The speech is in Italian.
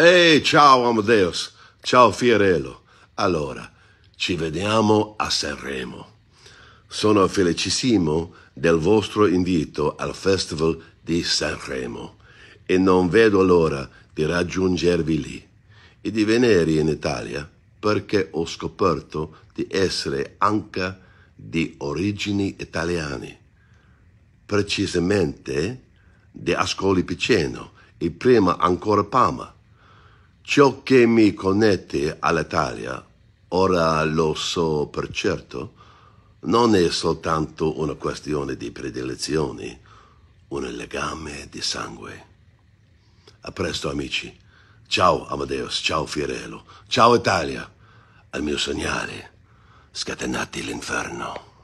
Ehi, ciao Amadeus, ciao Fiorello. Allora, ci vediamo a Sanremo. Sono felicissimo del vostro invito al Festival di Sanremo e non vedo l'ora di raggiungervi lì e di venire in Italia perché ho scoperto di essere anche di origini italiane, precisamente di Ascoli Piceno e prima ancora Pama Ciò che mi connette all'Italia, ora lo so per certo, non è soltanto una questione di predilezioni, un legame di sangue. A presto amici. Ciao Amadeus, ciao Fiorello, ciao Italia. Al mio segnale, scatenati l'inferno.